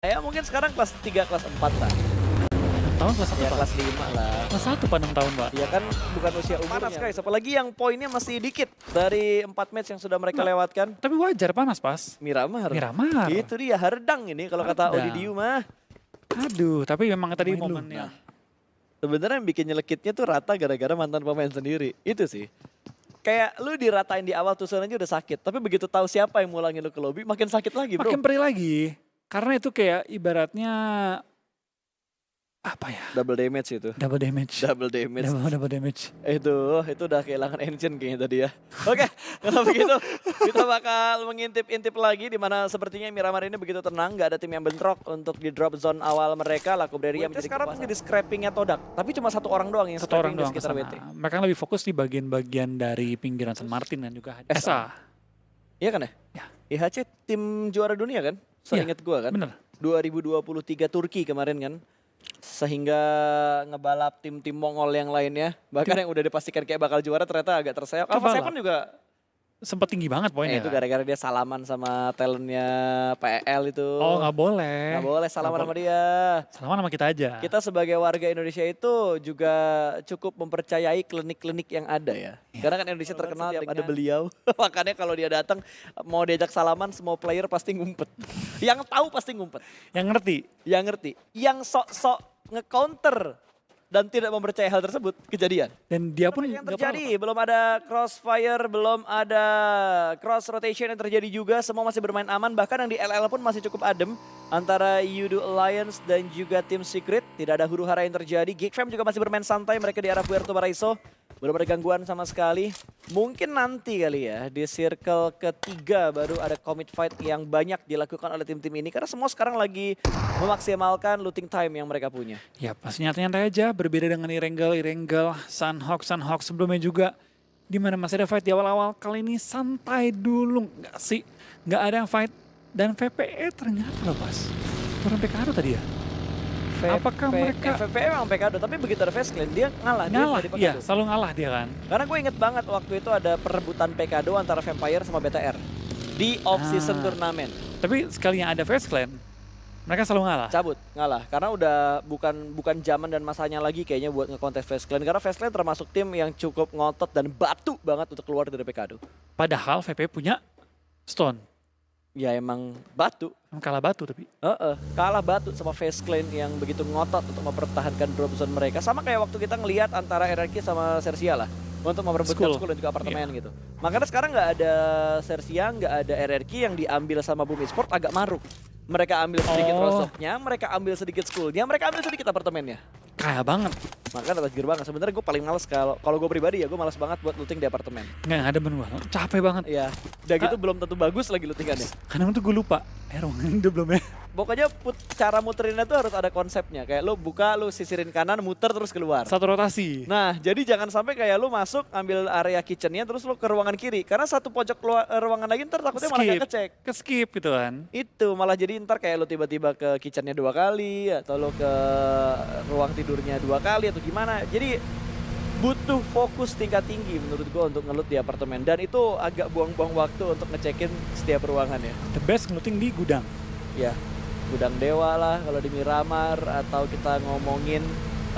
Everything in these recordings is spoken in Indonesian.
Saya mungkin sekarang kelas 3, kelas 4, lah. Tahun kelas 1, ya, kelas 5 lah. Kelas 1, Pak, 6 tahun, Pak. Ya kan, bukan usia umurnya. Panas, guys. Apalagi yang poinnya masih dikit dari 4 match yang sudah mereka nah, lewatkan. Tapi wajar panas, Pas. Miramar. Miramar. Itu dia, hardang ini kalau kata Odi mah. Aduh, tapi memang tadi Main momennya. Nah. Sebenarnya yang bikin nyelekitnya tuh rata gara-gara mantan pemain sendiri. Itu sih kayak lu diratain di awal tusun aja udah sakit. Tapi begitu tahu siapa yang mulangin lu ke lobby, makin sakit lagi bro. Makin perih lagi. Karena itu kayak ibaratnya apa ya? Double damage itu. Double damage. Double damage. Double, double damage. Itu itu udah kehilangan engine kayaknya tadi ya. Oke, okay, kalau begitu kita bakal mengintip-intip lagi di mana sepertinya Miramar ini begitu tenang, nggak ada tim yang bentrok untuk di drop zone awal mereka. Laku Breria yang sekarang menjadi scrappingnya Todak, tapi cuma satu orang doang yang satu orang doang di sekitar WT. Mereka lebih fokus di bagian-bagian dari pinggiran San Martin dan juga Esa. Iya kan ya? Ya. IHC tim juara dunia kan? Seingat ya, gue kan. Bener. 2023 Turki kemarin kan. Sehingga ngebalap tim-tim Mongol yang lainnya. Bahkan tim. yang udah dipastikan kayak bakal juara ternyata agak terseok. Alfa Seven juga sempat tinggi banget poinnya. Eh, itu gara-gara dia salaman sama talentnya PL itu. Oh nggak boleh. Nggak boleh salaman gak sama boleh. dia. Salaman sama kita aja. Kita sebagai warga Indonesia itu juga cukup mempercayai klinik-klinik yang ada ya. ya. Karena kan Indonesia terkenal dengan... ada beliau. Makanya kalau dia datang mau diajak salaman semua player pasti ngumpet. yang tahu pasti ngumpet. Yang ngerti. Yang ngerti. Yang sok-sok nge-counter dan tidak mempercayai hal tersebut kejadian. Dan dia pun yang terjadi, belum ada crossfire, belum ada cross rotation yang terjadi juga, semua masih bermain aman, bahkan yang di LL pun masih cukup adem antara Yudu Alliance dan juga tim Secret, tidak ada huru-hara yang terjadi. Geek Fam juga masih bermain santai, mereka di arah Puerto Paraiso. Belum ada gangguan sama sekali. Mungkin nanti kali ya di circle ketiga baru ada commit fight yang banyak dilakukan oleh tim-tim ini. Karena semua sekarang lagi memaksimalkan looting time yang mereka punya. Ya pasti nyata-nyata aja berbeda dengan Irengel, Irengel, Sunhawk, Sunhawk sebelumnya juga di mana masih ada fight di awal-awal kali ini santai dulu nggak sih nggak ada yang fight dan VPE ternyata loh pas turun PKR tadi ya apakah mereka FVPM sama pk tapi begitu ada face clan dia ngalah ngalah dia iya selalu ngalah dia kan karena gue inget banget waktu itu ada perebutan pk antara Vampire sama BTR di off season ah. turnamen tapi sekalinya ada face clan mereka selalu ngalah. Cabut, ngalah. Karena udah bukan bukan zaman dan masanya lagi kayaknya buat ngekontes Face Clan. Karena Face Clan termasuk tim yang cukup ngotot dan batu banget untuk keluar dari PKD Padahal VP punya Stone. Ya emang batu. Kalah batu tapi. Uh -uh. Kalah batu sama Face Clan yang begitu ngotot untuk mempertahankan drop zone mereka. Sama kayak waktu kita ngelihat antara RRQ sama Sersia lah. Untuk memperbutkan school, school dan juga apartemen yeah. gitu. Makanya sekarang nggak ada Sersia, nggak ada RRQ yang diambil sama Bumi Sport agak maruk. Mereka ambil sedikit oh. rosoknya, mereka ambil sedikit schoolnya, mereka ambil sedikit apartemennya. Kaya banget. Makanya tajir banget. Sebenernya gue paling males kalau kalau gue pribadi ya gue males banget buat looting di apartemen. Nggak ada bener banget. Capek banget. Iya. Udah gitu ah. belum tentu bagus lagi lootingannya. Karena itu gue lupa. Eh ini belum ya. Pokoknya put, cara muterinnya tuh harus ada konsepnya. Kayak lo buka, lo sisirin kanan, muter terus keluar. Satu rotasi. Nah jadi jangan sampai kayak lo masuk ambil area kitchennya terus lo ke ruangan kiri. Karena satu pojok eh, ruangan lagi ntar takutnya malah gak kecek. Ke skip gitu kan. Itu malah jadi ntar kayak lo tiba-tiba ke kitchennya dua kali atau lo ke ruang tidurnya dua kali atau gimana jadi butuh fokus tingkat tinggi menurut gue untuk ngelut di apartemen dan itu agak buang-buang waktu untuk ngecekin setiap ruangan ya the best ngeluting di gudang ya gudang dewa lah kalau di Miramar atau kita ngomongin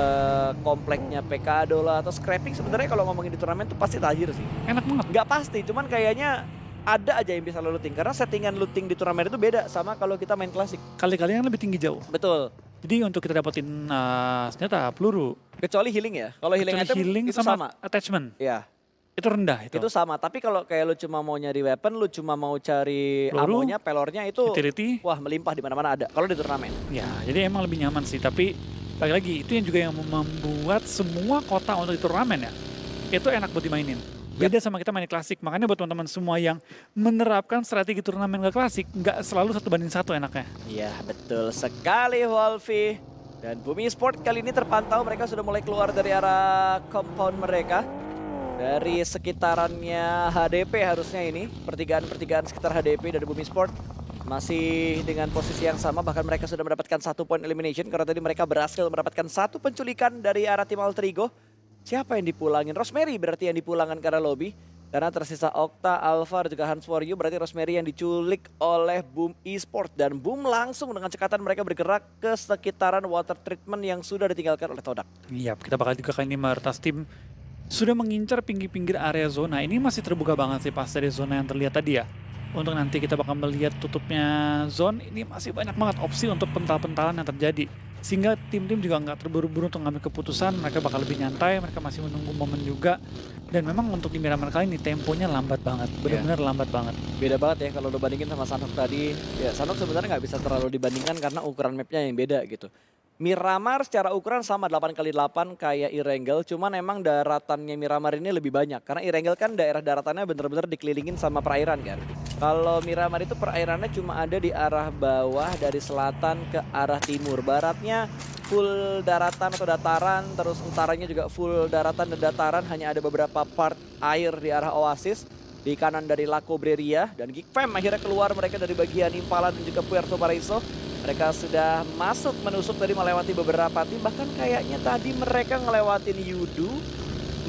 uh, kompleknya PKD lah atau scraping sebenarnya kalau ngomongin di turnamen tuh pasti tajir sih. Enak banget. nggak pasti, cuman kayaknya ada aja yang bisa lo looting karena settingan looting di turnamen itu beda sama kalau kita main klasik. Kali-kali yang lebih tinggi jauh. Betul. Jadi untuk kita dapetin uh, senjata peluru. Kecuali healing ya. Kalau healing item healing itu sama, sama. attachment. Iya. Itu rendah itu. Itu sama, tapi kalau kayak lu cuma mau nyari weapon, lu cuma mau cari peluru, amonya, pelornya itu utility. wah melimpah di mana-mana ada. Kalau di turnamen. Ya, jadi emang lebih nyaman sih, tapi lagi-lagi itu yang juga yang membuat semua kota untuk di turnamen ya. Itu enak buat dimainin. Ya. Beda sama kita main klasik. Makanya buat teman-teman semua yang menerapkan strategi turnamen ke klasik, nggak selalu satu banding satu enaknya. Iya, betul sekali Wolfi. Dan Bumi Sport kali ini terpantau mereka sudah mulai keluar dari arah compound mereka. Dari sekitarannya HDP harusnya ini. Pertigaan-pertigaan sekitar HDP dari Bumi Sport masih dengan posisi yang sama bahkan mereka sudah mendapatkan satu poin elimination karena tadi mereka berhasil mendapatkan satu penculikan dari arah tim Trigo. Siapa yang dipulangin? Rosemary berarti yang dipulangkan karena lobby. Karena tersisa Okta, dan juga Hans For You. Berarti Rosemary yang diculik oleh Boom Esports. Dan Boom langsung dengan cekatan mereka bergerak ke sekitaran water treatment yang sudah ditinggalkan oleh Todak. Iya, kita bakal juga kali ini meretas tim sudah mengincar pinggir-pinggir area zona. Ini masih terbuka banget sih pas dari zona yang terlihat tadi ya. Untuk nanti kita bakal melihat tutupnya zone, ini masih banyak banget opsi untuk pental-pentalan yang terjadi sehingga tim-tim juga nggak terburu-buru untuk ngambil keputusan mereka bakal lebih nyantai mereka masih menunggu momen juga dan memang untuk di Miramar kali ini temponya lambat banget iya. benar-benar yeah. lambat banget beda banget ya kalau dibandingin sama Sanok tadi ya Sanok sebenarnya nggak bisa terlalu dibandingkan karena ukuran mapnya yang beda gitu Miramar secara ukuran sama 8 kali 8 kayak Irengel, cuman emang daratannya Miramar ini lebih banyak. Karena Irengel kan daerah daratannya bener-bener dikelilingin sama perairan kan. Kalau Miramar itu perairannya cuma ada di arah bawah dari selatan ke arah timur. Baratnya full daratan atau dataran, terus utaranya juga full daratan dan dataran. Hanya ada beberapa part air di arah oasis. Di kanan dari La Cobreria dan Geek Fam akhirnya keluar mereka dari bagian Impala dan juga Puerto Paraiso. Mereka sudah masuk menusuk tadi melewati beberapa tim. Bahkan kayaknya tadi mereka ngelewatin Yudu.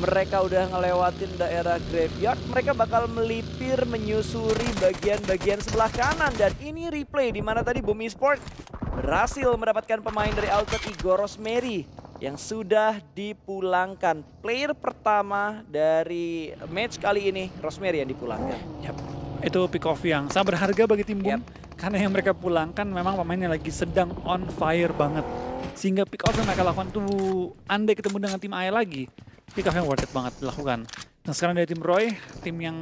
Mereka udah ngelewatin daerah graveyard. Mereka bakal melipir menyusuri bagian-bagian sebelah kanan. Dan ini replay di mana tadi Bumi Sport berhasil mendapatkan pemain dari Alter Igor Rosemary. yang sudah dipulangkan. Player pertama dari match kali ini, Rosemary yang dipulangkan. Yep. Itu pick off yang sangat berharga bagi tim Bumi. Yep karena yang mereka pulangkan memang pemainnya lagi sedang on fire banget. Sehingga pick off yang mereka lakukan tuh andai ketemu dengan tim AE lagi, pick off yang worth it banget dilakukan. Nah sekarang dari tim Roy, tim yang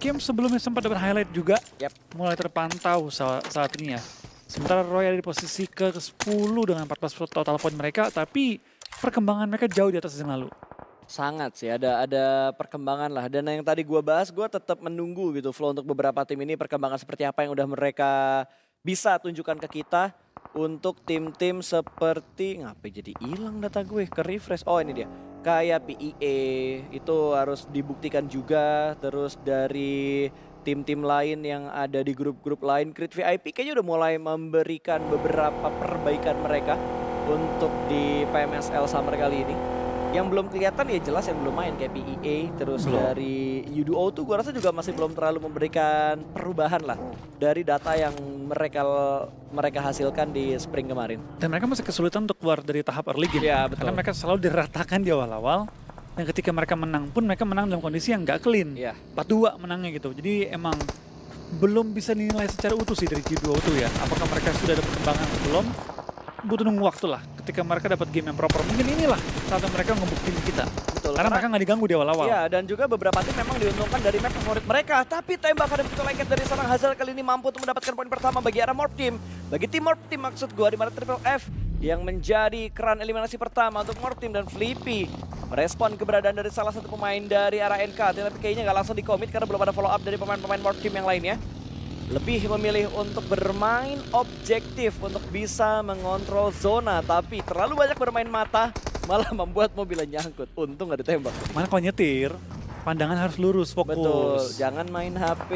game sebelumnya sempat dapat highlight juga, yep. mulai terpantau saat, ini ya. Sementara Roy ada di posisi ke-10 dengan 14 total point mereka, tapi perkembangan mereka jauh di atas yang lalu. Sangat sih, ada ada perkembangan lah. Dan yang tadi gue bahas, gue tetap menunggu gitu flow untuk beberapa tim ini perkembangan seperti apa yang udah mereka bisa tunjukkan ke kita untuk tim-tim seperti ngapain jadi hilang data gue ke refresh. Oh ini dia. Kayak PIE itu harus dibuktikan juga terus dari tim-tim lain yang ada di grup-grup lain Crit VIP kayaknya udah mulai memberikan beberapa perbaikan mereka untuk di PMSL Summer kali ini. Yang belum kelihatan ya jelas yang belum main kayak PEA terus belum. dari UDO tuh gua rasa juga masih belum terlalu memberikan perubahan lah dari data yang mereka mereka hasilkan di spring kemarin. Dan mereka masih kesulitan untuk keluar dari tahap early game. Ya, betul. Karena mereka selalu diratakan di awal-awal dan ketika mereka menang pun mereka menang dalam kondisi yang gak clean. Ya. 4-2 menangnya gitu. Jadi emang belum bisa dinilai secara utuh sih dari G2 itu ya. Apakah mereka sudah ada perkembangan atau belum? butuh nunggu waktu lah ketika mereka dapat game yang proper. Mungkin inilah saat mereka ngebuktiin kita. Betul, karena, karena mereka nggak diganggu di awal-awal. Iya, dan juga beberapa tim memang diuntungkan dari map favorit mereka. Tapi tembakan dan lengket dari seorang Hazal kali ini mampu untuk mendapatkan poin pertama bagi era Morph Team. Bagi tim Morph Team maksud gua di mana Triple F yang menjadi keran eliminasi pertama untuk Morph Team dan Flippy merespon keberadaan dari salah satu pemain dari arah NK. Tapi kayaknya nggak langsung di dikomit karena belum ada follow up dari pemain-pemain Morph Team yang lainnya lebih memilih untuk bermain objektif untuk bisa mengontrol zona tapi terlalu banyak bermain mata malah membuat mobilnya nyangkut untung gak ditembak mana kalau nyetir pandangan harus lurus fokus betul jangan main HP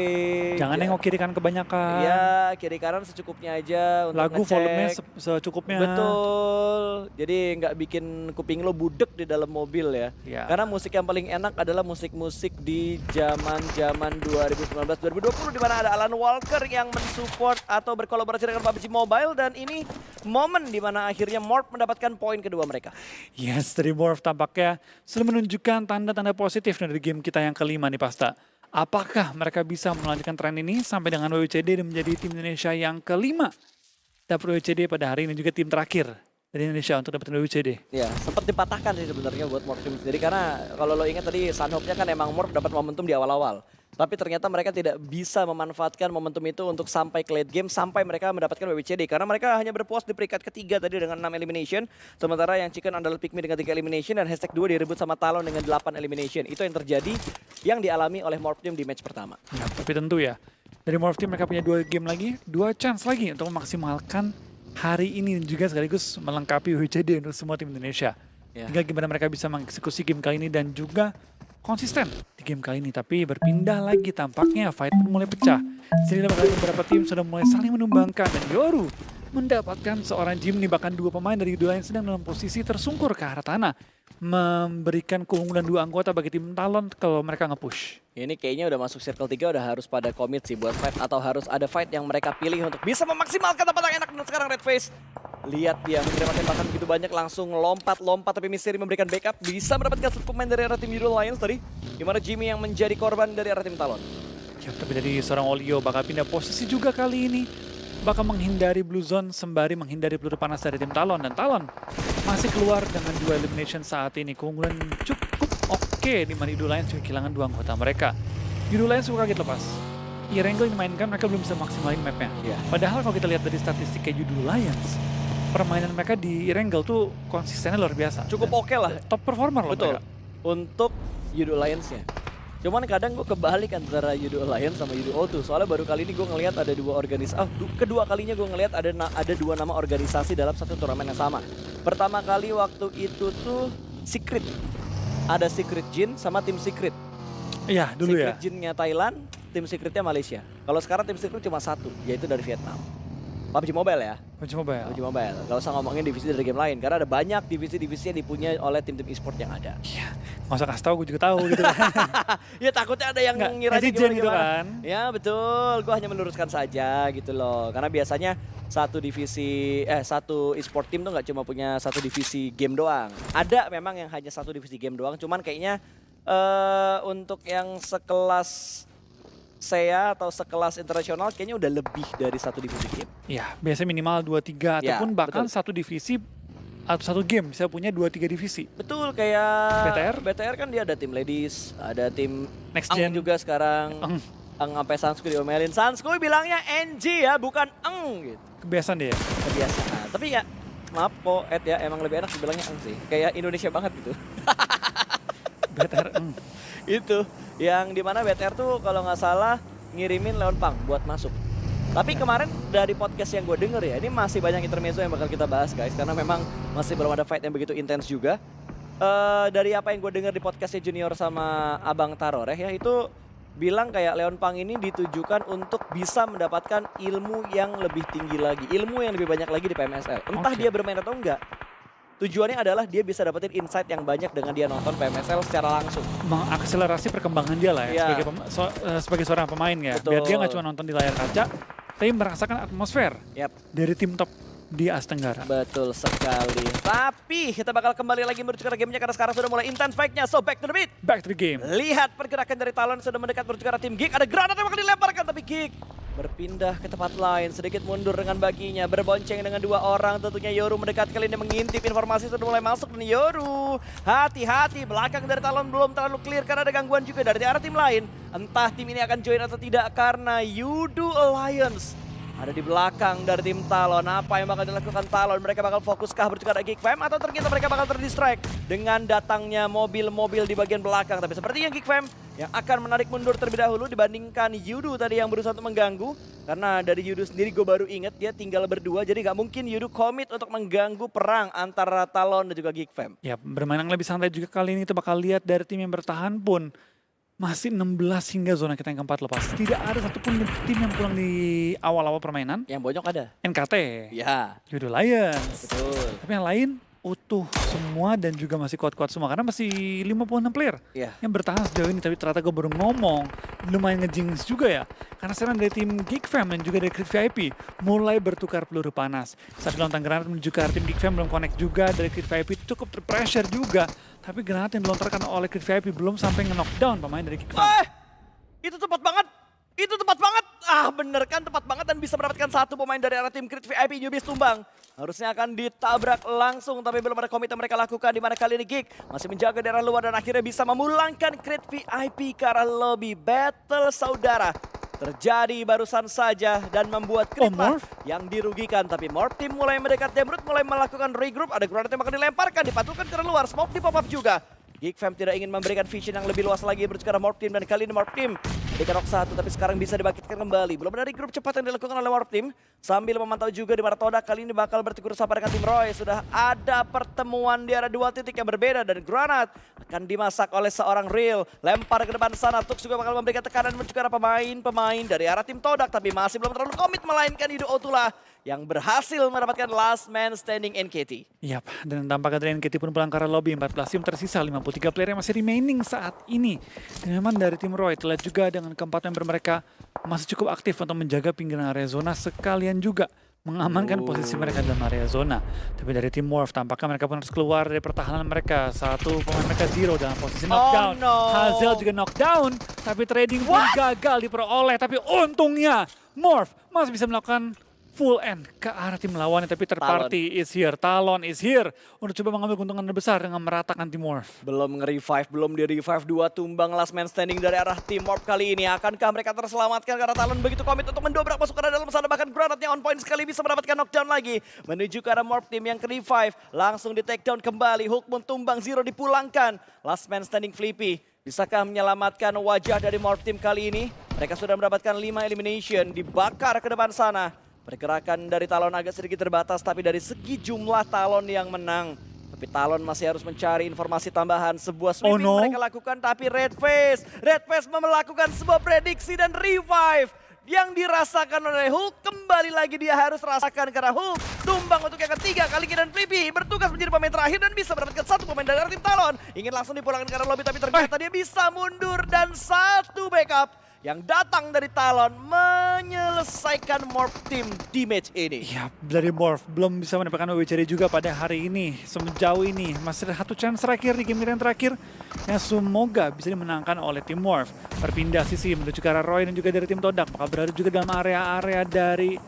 jangan ya. nengok kiri kanan kebanyakan iya kiri kanan secukupnya aja untuk lagu ngecek. volumenya se secukupnya betul jadi nggak bikin kuping lo budek di dalam mobil ya. ya karena musik yang paling enak adalah musik-musik di zaman zaman 2019 2020 di mana ada Alan Walker yang mensupport atau berkolaborasi dengan PUBG Mobile dan ini momen di mana akhirnya Morph mendapatkan poin kedua mereka yes Morph tampaknya sudah menunjukkan tanda-tanda positif dari game kita yang kelima nih Pasta. Apakah mereka bisa melanjutkan tren ini sampai dengan WCD dan menjadi tim Indonesia yang kelima dapat WCD pada hari ini juga tim terakhir dari Indonesia untuk dapetin WCD? Ya, sempat dipatahkan sih sebenarnya buat Morphium sendiri karena kalau lo ingat tadi Sunhope-nya kan emang Morph dapat momentum di awal-awal. Tapi ternyata mereka tidak bisa memanfaatkan momentum itu untuk sampai ke late game sampai mereka mendapatkan WWCD karena mereka hanya berpuas di peringkat ketiga tadi dengan 6 elimination sementara yang Chicken adalah Pikmin dengan 3 elimination dan hashtag 2 direbut sama Talon dengan 8 elimination. Itu yang terjadi yang dialami oleh Morph Team di match pertama. Ya, tapi tentu ya dari Morph Team mereka punya dua game lagi, dua chance lagi untuk memaksimalkan hari ini juga sekaligus melengkapi WCD untuk semua tim Indonesia. Yeah. Tinggal gimana mereka bisa mengeksekusi game kali ini dan juga konsisten di game kali ini, tapi berpindah lagi tampaknya fight pun mulai pecah. Sehingga dapat beberapa tim sudah mulai saling menumbangkan dan Yoru mendapatkan seorang Jim nih bahkan dua pemain dari dua yang sedang dalam posisi tersungkur ke arah tanah memberikan keunggulan dua anggota bagi tim Talon kalau mereka nge-push. Ini kayaknya udah masuk circle 3 udah harus pada komit sih buat fight atau harus ada fight yang mereka pilih untuk bisa memaksimalkan tempat yang enak dan sekarang Red Face Lihat dia menerima tembakan begitu banyak langsung lompat-lompat tapi Misteri memberikan backup bisa mendapatkan pemain dari arah tim Euro Lions tadi gimana Jimmy yang menjadi korban dari arah tim Talon. Ya, tapi dari seorang Olio bakal pindah posisi juga kali ini. Bakal menghindari blue zone sembari menghindari peluru panas dari tim Talon. Dan Talon masih keluar dengan dua elimination saat ini. Keunggulan cukup oke di mana Euro Lions juga kehilangan dua anggota mereka. Euro Lions suka kaget lepas. irangle iya, yang dimainkan mereka belum bisa maksimalin mapnya. Yeah. Padahal kalau kita lihat dari statistiknya Euro Lions, permainan mereka di Irengel tuh konsistennya luar biasa. Cukup oke okay lah. Top performer loh Betul. mereka. Untuk Yudo alliance nya Cuman kadang gue kebalik antara Yudo Alliance sama Yudo O2. Soalnya baru kali ini gue ngelihat ada dua organisasi. Oh, kedua kalinya gue ngelihat ada ada dua nama organisasi dalam satu turnamen yang sama. Pertama kali waktu itu tuh Secret. Ada Secret Jin sama tim Secret. Iya, dulu Secret ya. Secret Jinnya Thailand, tim Secret-nya Malaysia. Kalau sekarang tim Secret cuma satu, yaitu dari Vietnam. PUBG Mobile ya? PUBG Mobile. PUBG Mobile. Gak usah ngomongin divisi dari game lain karena ada banyak divisi-divisi yang dipunyai oleh tim-tim e-sport yang ada. Iya. Masa usah kasih tahu gue juga tahu gitu. Iya takutnya ada yang Nggak, ngira gimana, gimana, gitu kan. Ya betul, gue hanya meluruskan saja gitu loh. Karena biasanya satu divisi eh satu e-sport tim tuh nggak cuma punya satu divisi game doang. Ada memang yang hanya satu divisi game doang, cuman kayaknya uh, untuk yang sekelas saya atau sekelas internasional kayaknya udah lebih dari satu divisi game. Iya, biasanya minimal 2-3 ya, ataupun bahkan betul. satu divisi atau satu game Saya punya 2-3 divisi. Betul, kayak BTR. BTR kan dia ada tim ladies, ada tim Next Gen juga sekarang. Eng. Eng sampai Sanskui diomelin. Sanskui bilangnya NG ya, bukan Eng gitu. Kebiasaan dia. Ya? Kebiasaan. Tapi ya maaf kok Ed ya emang lebih enak dibilangnya Eng sih. Kayak Indonesia banget gitu. BTR. Hmm. itu yang dimana BTR tuh kalau nggak salah ngirimin Leon Pang buat masuk. Tapi kemarin dari podcast yang gue denger ya, ini masih banyak intermezzo yang bakal kita bahas guys, karena memang masih belum ada fight yang begitu intens juga. Uh, dari apa yang gue denger di podcastnya Junior sama Abang Taroreh ya, itu bilang kayak Leon Pang ini ditujukan untuk bisa mendapatkan ilmu yang lebih tinggi lagi, ilmu yang lebih banyak lagi di PMSL. Entah okay. dia bermain atau enggak, Tujuannya adalah dia bisa dapetin insight yang banyak dengan dia nonton PMSL secara langsung. Mengakselerasi perkembangan dia lah ya, ya. Sebagai, so, uh, sebagai seorang pemain ya. Betul. Biar dia nggak cuma nonton di layar kaca, tapi merasakan atmosfer yep. dari tim top di As Tenggara. Betul sekali. Tapi kita bakal kembali lagi menuju ke gamenya karena sekarang sudah mulai intense fight-nya. So back to the beat. Back to the game. Lihat pergerakan dari Talon sudah mendekat menuju ke tim Geek. Ada granat yang bakal dilemparkan tapi Geek Berpindah ke tempat lain, sedikit mundur dengan baginya, berbonceng dengan dua orang. Tentunya Yoru mendekat kali ini mengintip informasi sudah mulai masuk. Dan Yoru, hati-hati, belakang dari Talon belum terlalu clear karena ada gangguan juga dari arah tim lain. Entah tim ini akan join atau tidak karena Yudu Alliance ada di belakang dari tim Talon. Apa yang bakal dilakukan Talon? Mereka bakal fokuskah bertukar Geek Fam atau ternyata mereka bakal terdistract dengan datangnya mobil-mobil di bagian belakang. Tapi sepertinya Geek Fam yang akan menarik mundur terlebih dahulu dibandingkan Yudu tadi yang berusaha untuk mengganggu. Karena dari Yudu sendiri gue baru inget dia tinggal berdua. Jadi gak mungkin Yudu komit untuk mengganggu perang antara Talon dan juga Geek Fam. Ya bermain yang lebih santai juga kali ini kita bakal lihat dari tim yang bertahan pun masih 16 hingga zona kita yang keempat lepas. Tidak ada satupun tim yang pulang di awal-awal permainan. Yang bonyok ada. NKT. Ya. judul Lions. Betul. Tapi yang lain utuh semua dan juga masih kuat-kuat semua. Karena masih 56 player ya. yang bertahan sejauh ini. Tapi ternyata gue baru ngomong, lumayan ngejinx juga ya. Karena sekarang dari tim Geek Fam dan juga dari Crit VIP mulai bertukar peluru panas. Saat lontar granat menuju ke tim Geek Fam belum connect juga. Dari Crit VIP cukup terpressure juga tapi granat yang dilontarkan oleh Kid VIP belum sampai nge-knockdown pemain dari Kick Eh, itu tepat banget. Itu tepat banget. Ah, bener kan tepat banget dan bisa mendapatkan satu pemain dari arah tim Crit VIP Newbies tumbang. Harusnya akan ditabrak langsung tapi belum ada komite mereka lakukan di mana kali ini Geek masih menjaga daerah luar dan akhirnya bisa memulangkan Crit VIP ke arah lobby battle saudara terjadi barusan saja dan membuat Kritma oh, yang dirugikan. Tapi Morph tim mulai mendekat Demrut mulai melakukan regroup. Ada granat yang akan dilemparkan, dipatulkan ke luar. Smoke di pop up juga. Fam tidak ingin memberikan vision yang lebih luas lagi menuju Morp Team. Dan kali ini Morp Team berikan Rock satu tapi sekarang bisa dibangkitkan kembali. Belum dari grup cepat yang dilakukan oleh Morp Team. Sambil memantau juga di mana todak kali ini bakal bertegur sapa dengan tim Roy. Sudah ada pertemuan di arah dua titik yang berbeda. Dan Granat akan dimasak oleh seorang Real. Lempar ke depan sana. Tux juga bakal memberikan tekanan menuju ke pemain-pemain dari arah tim Todak. Tapi masih belum terlalu komit melainkan hidup Otula yang berhasil mendapatkan last man standing NKT. Yap, dan tampaknya dari NKT pun pulang karena lobby 14 tim tersisa 53 player yang masih remaining saat ini. Dan memang dari tim Roy terlihat juga dengan keempat member mereka masih cukup aktif untuk menjaga pinggiran area zona sekalian juga mengamankan oh. posisi mereka dalam area zona. Tapi dari tim Morph tampaknya mereka pun harus keluar dari pertahanan mereka. Satu pemain mereka zero dalam posisi oh, knockdown. Oh, no. Hazel juga knockdown, tapi trading What? pun gagal diperoleh. Tapi untungnya Morph masih bisa melakukan full end ke arah tim lawannya tapi third party is here, Talon is here untuk coba mengambil keuntungan besar dengan meratakan tim Morph. Belum nge-revive, belum di revive dua tumbang last man standing dari arah tim Morph kali ini. Akankah mereka terselamatkan karena Talon begitu komit untuk mendobrak masuk ke dalam sana bahkan granatnya on point sekali bisa mendapatkan knockdown lagi menuju ke arah Morph tim yang ke-revive langsung di take down kembali. Hook pun tumbang Zero dipulangkan. Last man standing Flippy Bisakah menyelamatkan wajah dari Morph Team kali ini? Mereka sudah mendapatkan 5 elimination, dibakar ke depan sana. Pergerakan dari Talon agak sedikit terbatas tapi dari segi jumlah Talon yang menang. Tapi Talon masih harus mencari informasi tambahan. Sebuah sweeping oh no. mereka lakukan tapi Red Face. Red Face melakukan sebuah prediksi dan revive. Yang dirasakan oleh Hulk kembali lagi dia harus rasakan karena Hulk tumbang untuk yang ketiga kali dan Pipi bertugas menjadi pemain terakhir dan bisa mendapatkan satu pemain dari tim Talon. Ingin langsung dipulangkan karena lobby tapi ternyata eh. dia bisa mundur dan satu backup yang datang dari Talon menyelesaikan Morph Team di match ini. Ya, dari Morph belum bisa mendapatkan WCD juga pada hari ini, sejauh ini. Masih ada satu chance terakhir di game yang terakhir yang semoga bisa dimenangkan oleh tim Morph. Berpindah sisi menuju ke arah Roy dan juga dari tim Todak. Maka berada juga dalam area-area dari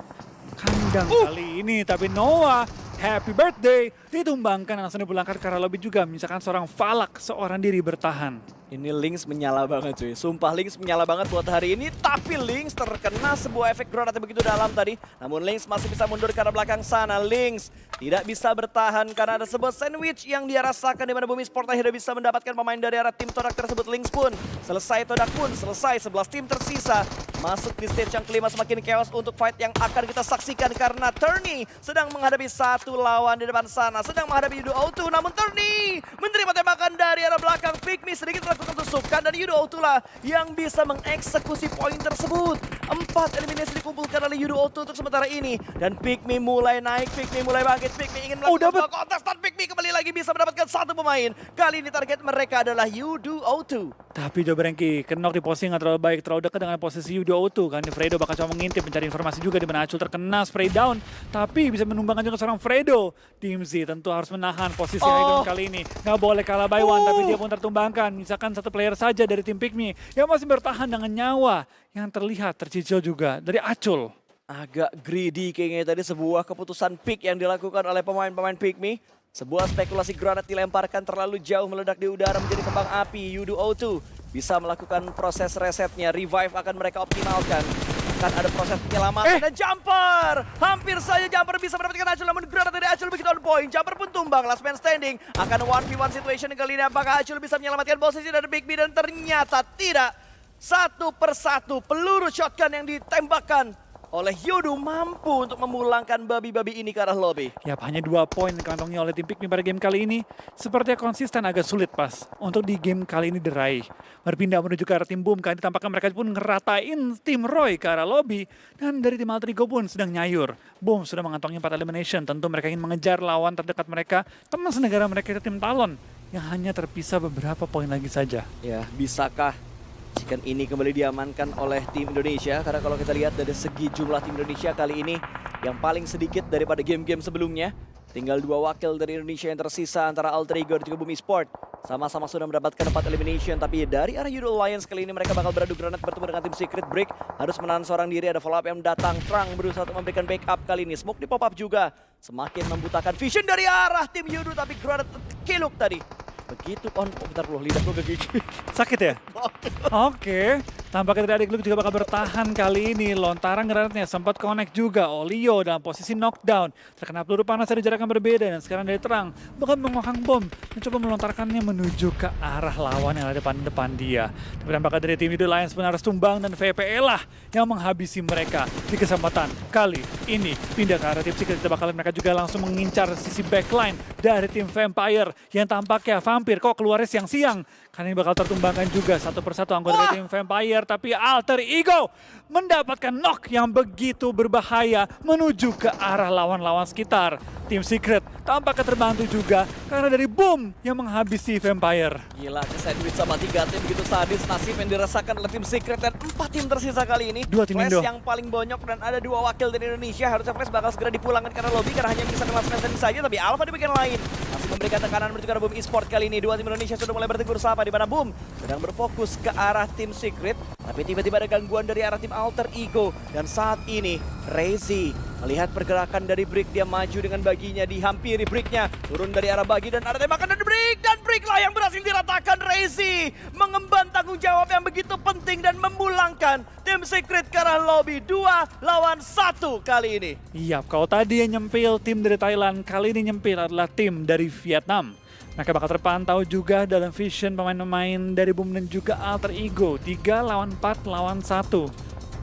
kandang uh. kali ini. Tapi Noah, happy birthday! ditumbangkan dan langsung dipulangkan karena lebih juga misalkan seorang Falak seorang diri bertahan. Ini Links menyala banget cuy. Sumpah Links menyala banget buat hari ini. Tapi Links terkena sebuah efek granat atau begitu dalam tadi. Namun Links masih bisa mundur karena belakang sana. Links tidak bisa bertahan karena ada sebuah sandwich yang dia rasakan. Di mana Bumi Sport akhirnya bisa mendapatkan pemain dari arah tim Todak tersebut. Links pun selesai Todak pun selesai. 11 tim tersisa. Masuk di stage yang kelima semakin chaos untuk fight yang akan kita saksikan. Karena Turny sedang menghadapi satu lawan di depan sana. Karena sedang menghadapi Yudo Auto. Namun Turni menerima tembakan dari arah belakang. Pikmi sedikit melakukan tusukan. Dan Yudo Auto lah yang bisa mengeksekusi poin tersebut. Empat eliminasi dikumpulkan oleh Yudo Auto untuk sementara ini. Dan Pikmi mulai naik. Pikmi mulai bangkit. Pikmi ingin oh, melakukan oh, kontes. Dan Pikmi kembali lagi bisa mendapatkan satu pemain. Kali ini target mereka adalah Yudo Auto. Tapi Joe Brengki, kenok di posisi nggak terlalu baik. Terlalu dekat dengan posisi Yudo Auto kan. Fredo bakal coba mengintip mencari informasi juga di mana Acul terkena spray down. Tapi bisa menumbangkan juga seorang Fredo. Tim Z tentu harus menahan posisi oh. Aegon kali ini. Nggak boleh kalah by one, uh. tapi oh. dia pun tertumbangkan. Misalkan satu player saja dari tim Pikmi yang masih bertahan dengan nyawa yang terlihat tercicil juga dari Acul. Agak greedy kayaknya ya tadi sebuah keputusan pick yang dilakukan oleh pemain-pemain Pikmi. Sebuah spekulasi granat dilemparkan terlalu jauh meledak di udara menjadi kembang api. Yudu O2 bisa melakukan proses resetnya. Revive akan mereka optimalkan akan ada proses penyelamatan eh. dan jumper. Hampir saja jumper bisa mendapatkan Acil namun granat dari Acul begitu on point. Jumper pun tumbang, last man standing. Akan 1v1 situation kali ini apakah Acul bisa menyelamatkan posisi dari Big B dan ternyata tidak. Satu persatu peluru shotgun yang ditembakkan oleh Yodo mampu untuk memulangkan babi-babi ini ke arah lobby. Ya, hanya dua poin kantongnya oleh tim Pikmin pada game kali ini. Sepertinya konsisten agak sulit pas untuk di game kali ini derai. Berpindah menuju ke arah tim Boom, kali tampaknya mereka pun ngeratain tim Roy ke arah lobby. Dan dari tim Altrigo pun sedang nyayur. Boom sudah mengantongi empat elimination. Tentu mereka ingin mengejar lawan terdekat mereka. Teman senegara mereka itu tim Talon yang hanya terpisah beberapa poin lagi saja. Ya, bisakah Chicken ini kembali diamankan oleh tim Indonesia karena kalau kita lihat dari segi jumlah tim Indonesia kali ini yang paling sedikit daripada game-game sebelumnya. Tinggal dua wakil dari Indonesia yang tersisa antara Alter Ego dan juga Bumi Sport. Sama-sama sudah mendapatkan empat elimination, tapi dari arah Yudo Alliance kali ini mereka bakal beradu granat bertemu dengan tim Secret Break. Harus menahan seorang diri, ada follow up yang datang. Trang berusaha untuk memberikan backup kali ini. Smoke di pop up juga. Semakin membutakan vision dari arah tim Yudo, tapi granat kiluk tadi. Begitu on, oh, bentar bro, lidah gue kegigit. Sakit ya? Oke, tampaknya dari adik lu juga bakal bertahan kali ini. Lontaran granatnya sempat connect juga. Olio dalam posisi knockdown. Terkena peluru panas dari jarak yang berbeda dan sekarang dari terang. Bahkan mengohang bom, mencoba melontarkannya menuju ke arah lawan yang ada depan-depan dia. Tapi tampaknya dari tim itu Lions benar tumbang dan VPE lah yang menghabisi mereka di kesempatan kali ini. Pindah ke arah tim kita bakal mereka juga langsung mengincar sisi backline dari tim Vampire yang tampaknya hampir kok keluarnya siang-siang. Karena ini bakal tertumbangkan juga satu persatu anggota tim Vampire. Tapi Alter Ego mendapatkan knock yang begitu berbahaya menuju ke arah lawan-lawan sekitar. Tim Secret tampak terbantu juga karena dari Boom yang menghabisi Vampire. Gila, saya sandwich sama tiga tim begitu sadis. Nasib yang dirasakan oleh tim Secret dan empat tim tersisa kali ini. Dua tim Flash yang paling bonyok dan ada dua wakil dari Indonesia. Harusnya Flash bakal segera dipulangkan karena lobby karena hanya bisa kelas saja. Tapi Alpha di bagian lain. Masih memberikan tekanan menuju ke Boom Esport kali ini. Dua tim Indonesia sudah mulai bertegur sapa pertama di mana Boom sedang berfokus ke arah tim Secret. Tapi tiba-tiba ada gangguan dari arah tim Alter Ego. Dan saat ini Rezi melihat pergerakan dari Brick. Dia maju dengan baginya, di hampiri Bricknya. Turun dari arah bagi dan ada tembakan dari Brick. Dan Brick lah yang berhasil diratakan Rezi. Mengemban tanggung jawab yang begitu penting dan memulangkan tim Secret ke arah lobby. Dua lawan satu kali ini. Iya, kalau tadi yang nyempil tim dari Thailand, kali ini nyempil adalah tim dari Vietnam. Mereka nah, bakal terpantau juga dalam vision pemain-pemain dari Boom dan juga Alter Ego. 3 lawan 4 lawan 1.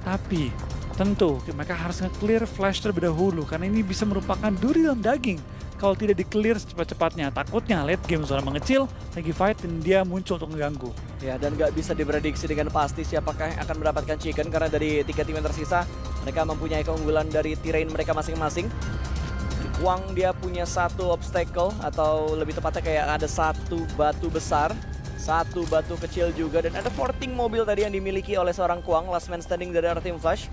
Tapi tentu mereka harus nge-clear flash terlebih dahulu karena ini bisa merupakan duri dalam daging kalau tidak di-clear secepat-cepatnya. Takutnya late game zona mengecil, lagi fight dan dia muncul untuk mengganggu. Ya, dan nggak bisa diprediksi dengan pasti siapakah yang akan mendapatkan chicken karena dari tiga tim yang tersisa, mereka mempunyai keunggulan dari terrain mereka masing-masing. Wang dia punya satu obstacle atau lebih tepatnya kayak ada satu batu besar, satu batu kecil juga dan ada porting mobil tadi yang dimiliki oleh seorang Kuang last man standing dari tim Flash.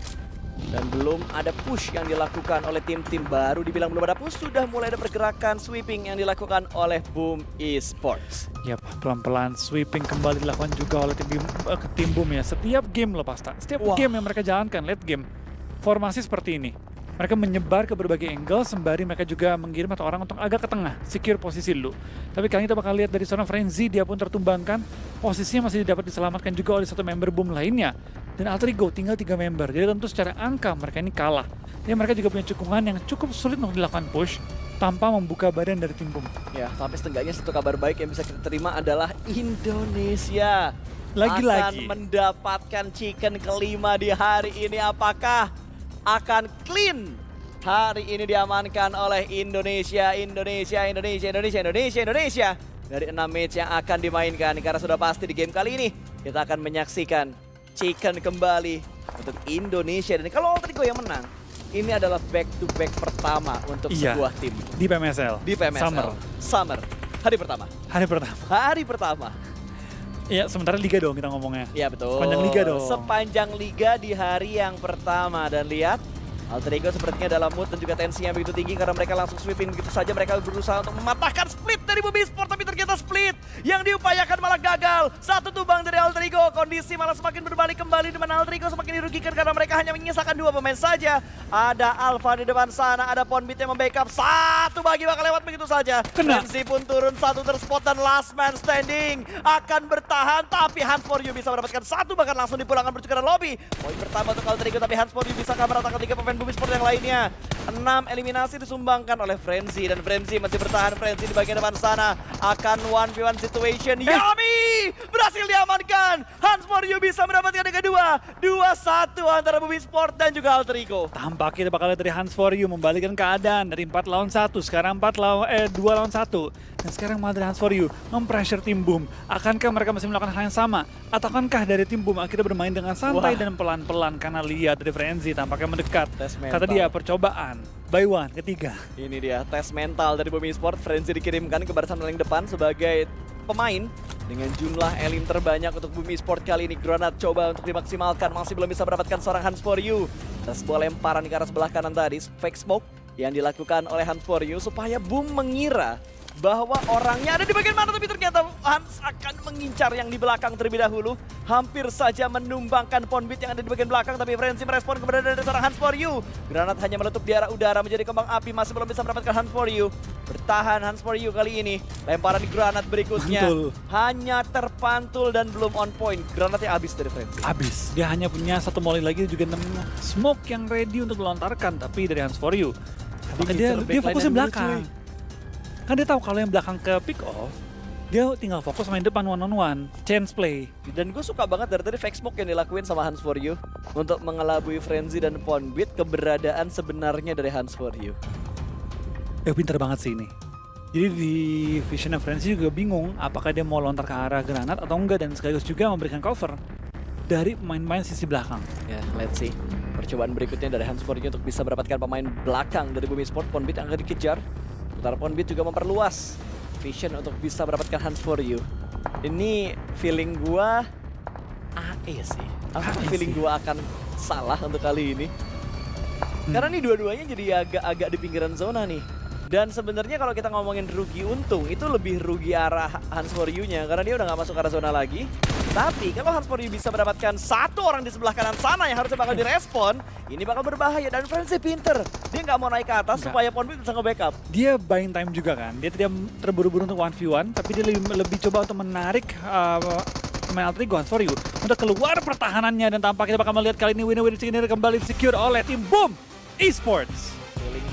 Dan belum ada push yang dilakukan oleh tim-tim baru. Dibilang belum ada push, sudah mulai ada pergerakan sweeping yang dilakukan oleh Boom Esports. Yap, pelan-pelan sweeping kembali dilakukan juga oleh tim, uh, tim Boom ya. Setiap game lepas tak, setiap Wah. game yang mereka jalankan, late game, formasi seperti ini. Mereka menyebar ke berbagai angle sembari mereka juga mengirim atau orang untuk agak ke tengah, secure posisi lu Tapi kali ini kita bakal lihat dari seorang Frenzy, dia pun tertumbangkan. Posisinya masih dapat diselamatkan juga oleh satu member boom lainnya. Dan Alter Ego tinggal tiga member, jadi tentu secara angka mereka ini kalah. jadi mereka juga punya cekungan yang cukup sulit untuk dilakukan push, tanpa membuka badan dari tim Boom. Ya, sampai setengahnya satu kabar baik yang bisa kita terima adalah Indonesia lagi-lagi akan mendapatkan chicken kelima di hari ini. Apakah akan clean. Hari ini diamankan oleh Indonesia, Indonesia, Indonesia, Indonesia, Indonesia, Indonesia. Dari enam match yang akan dimainkan karena sudah pasti di game kali ini kita akan menyaksikan chicken kembali untuk Indonesia. Dan kalau tadi gue yang menang, ini adalah back to back pertama untuk iya, sebuah tim di PMSL. Di PMSL. Summer. Summer. Hari pertama. Hari pertama. Hari pertama. Iya, sementara Liga dong kita ngomongnya. Iya, betul. Sepanjang Liga dong. Sepanjang Liga di hari yang pertama. Dan lihat, Alter Ego sepertinya dalam mood dan juga tensinya begitu tinggi karena mereka langsung sweeping begitu saja mereka berusaha untuk mematahkan split dari Bumi Sport tapi ternyata split yang diupayakan malah gagal. Satu tubang dari Alter Ego, kondisi malah semakin berbalik kembali di mana Alter Ego semakin dirugikan karena mereka hanya menyisakan dua pemain saja. Ada Alpha di depan sana, ada Ponbit yang membackup. Satu bagi bakal lewat begitu saja. tensi pun turun satu terspot dan last man standing akan bertahan tapi Hans for You bisa mendapatkan satu bahkan langsung dipulangkan menuju lobby. Poin pertama untuk Alter Ego tapi Hans for You bisa kamera tangkap tiga pemain menyelamatkan Bumi Sport yang lainnya. 6 eliminasi disumbangkan oleh Frenzy dan Frenzy masih bertahan Frenzy di bagian depan sana akan 1v1 situation eh. Yami berhasil diamankan Hans You bisa mendapatkan yang kedua 2-1 antara Bumi Sport dan juga Alter Ego tampak kita bakal dari Hans For You membalikkan keadaan dari 4 lawan 1 sekarang 4 lawan eh 2 lawan 1 dan sekarang malah dari Hans For You mempressure tim Boom akankah mereka masih melakukan hal yang sama ataukah dari tim Boom akhirnya bermain dengan santai Wah. dan pelan-pelan karena lihat dari Frenzy tampaknya mendekat Tes mental. Kata dia percobaan. By one, ketiga. Ini dia tes mental dari Bumi Sport. Frenzy dikirimkan ke barisan paling depan sebagai pemain dengan jumlah elim terbanyak untuk Bumi Sport kali ini, Granat coba untuk dimaksimalkan, masih belum bisa mendapatkan seorang Hans for You. tes sebuah lemparan ke arah sebelah kanan tadi, fake smoke yang dilakukan oleh Hans for You supaya Boom mengira bahwa orangnya ada di bagian mana tapi ternyata Hans akan mengincar yang di belakang terlebih dahulu. Hampir saja menumbangkan Ponbit yang ada di bagian belakang tapi Frenzy merespon keberadaan dari seorang Hans for you. Granat hanya meletup di arah udara menjadi kembang api masih belum bisa mendapatkan Hans for you. Bertahan Hans for you kali ini. Lemparan di granat berikutnya Pantul. hanya terpantul dan belum on point. Granatnya habis dari Frenzy. Habis. Dia hanya punya satu molly lagi juga nemu smoke yang ready untuk dilontarkan tapi dari Hans for you. Dia, dia, dia fokusnya belakang. Cuy Kan dia tahu kalau yang belakang ke pick off, dia tinggal fokus main depan one on one, chance play. Dan gue suka banget dari tadi fake smoke yang dilakuin sama Hans for You untuk mengelabui Frenzy dan pawn bit keberadaan sebenarnya dari Hans for You. Eh pinter banget sih ini. Jadi di Vision of Frenzy juga bingung apakah dia mau lontar ke arah granat atau enggak dan sekaligus juga memberikan cover dari pemain-pemain sisi belakang. Ya, yeah, let's see. Percobaan berikutnya dari Hans for You untuk bisa mendapatkan pemain belakang dari Bumi Sport. pawn Ponbit akan dikejar Sementara Beat juga memperluas vision untuk bisa mendapatkan Hands For You. Ini feeling gua AE sih. Aku e feeling gua akan salah untuk kali ini. Hmm. Karena nih dua-duanya jadi agak-agak di pinggiran zona nih. Dan sebenarnya kalau kita ngomongin rugi untung, itu lebih rugi arah Hans for You-nya. Karena dia udah nggak masuk ke arah zona lagi. Tapi kalau Hanspori bisa mendapatkan satu orang di sebelah kanan sana yang harusnya bakal direspon, ini bakal berbahaya. Dan Frenzy pinter. Dia nggak mau naik ke atas Enggak. supaya Ponbit bisa nge-backup. Dia buying time juga kan. Dia tidak terburu-buru untuk 1v1, tapi dia lebih, lebih coba untuk menarik uh, main Altri Gohan. For You untuk keluar pertahanannya. Dan tampaknya kita bakal melihat kali ini winner-winner kembali secure oleh tim Boom Esports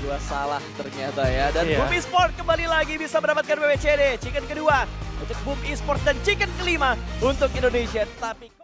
gua salah ternyata ya. Dan yeah. Boom Esport kembali lagi bisa mendapatkan WWCD. Chicken kedua untuk Boom Esport dan Chicken kelima untuk Indonesia. Tapi